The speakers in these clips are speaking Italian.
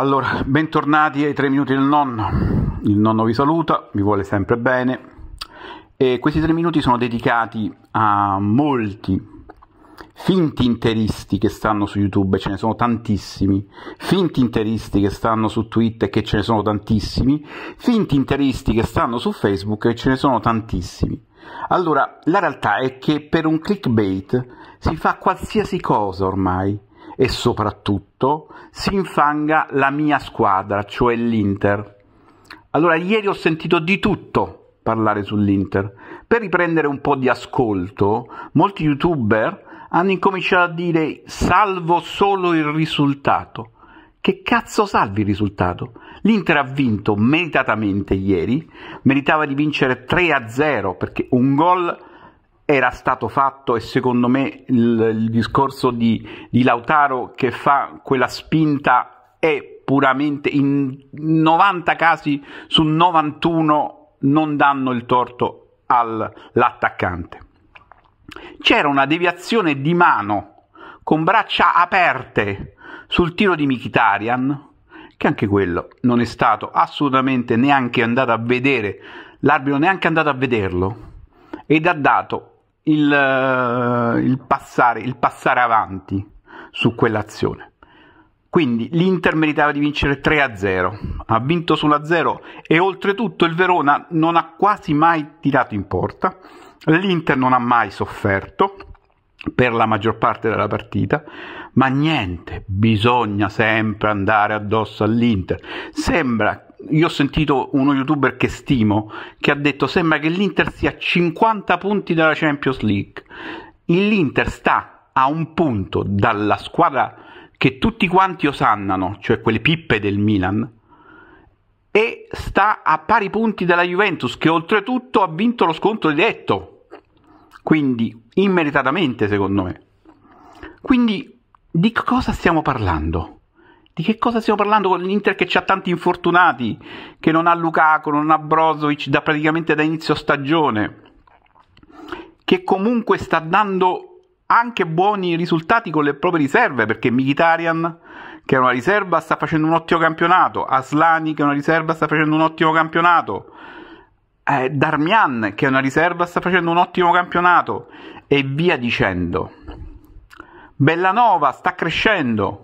Allora, bentornati ai tre minuti del nonno. Il nonno vi saluta, vi vuole sempre bene. E questi tre minuti sono dedicati a molti finti interisti che stanno su YouTube, e ce ne sono tantissimi, finti interisti che stanno su Twitter, che ce ne sono tantissimi, finti interisti che stanno su Facebook, e ce ne sono tantissimi. Allora, la realtà è che per un clickbait si fa qualsiasi cosa ormai e soprattutto si infanga la mia squadra, cioè l'Inter. Allora, ieri ho sentito di tutto parlare sull'Inter. Per riprendere un po' di ascolto, molti youtuber hanno incominciato a dire salvo solo il risultato. Che cazzo salvi il risultato? L'Inter ha vinto meritatamente ieri, meritava di vincere 3-0 perché un gol era stato fatto e secondo me il, il discorso di, di, Lautaro che fa quella spinta è puramente in 90 casi su 91 non danno il torto all'attaccante. C'era una deviazione di mano con braccia aperte sul tiro di Mikitarian che anche quello non è stato assolutamente neanche andato a vedere, l'arbitro neanche andato a vederlo ed ha dato il, eh, il, passare, il passare avanti su quell'azione. Quindi l'Inter meritava di vincere 3-0, ha vinto sulla 0 e oltretutto il Verona non ha quasi mai tirato in porta, l'Inter non ha mai sofferto, per la maggior parte della partita, ma niente, bisogna sempre andare addosso all'Inter. Sembra, io ho sentito uno youtuber che stimo, che ha detto sembra che l'Inter sia a 50 punti dalla Champions League. L'Inter sta a un punto dalla squadra che tutti quanti osannano, cioè quelle pippe del Milan, e sta a pari punti dalla Juventus, che oltretutto ha vinto lo scontro diretto. Quindi immeritatamente secondo me. Quindi di cosa stiamo parlando? Di che cosa stiamo parlando con l'Inter che ha tanti infortunati, che non ha Lukaku, non ha Brozovic da praticamente da inizio stagione, che comunque sta dando anche buoni risultati con le proprie riserve, perché Mkhitaryan, che è una riserva, sta facendo un ottimo campionato, Aslani, che è una riserva, sta facendo un ottimo campionato, eh, Darmian, che è una riserva, sta facendo un ottimo campionato e via dicendo. Bellanova sta crescendo.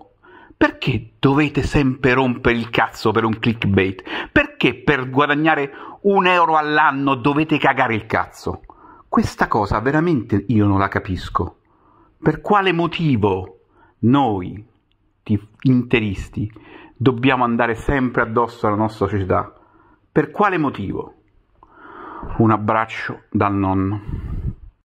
Perché dovete sempre rompere il cazzo per un clickbait? Perché per guadagnare un euro all'anno dovete cagare il cazzo? Questa cosa veramente io non la capisco. Per quale motivo noi, interisti, dobbiamo andare sempre addosso alla nostra società? Per quale motivo? Un abbraccio dal nonno.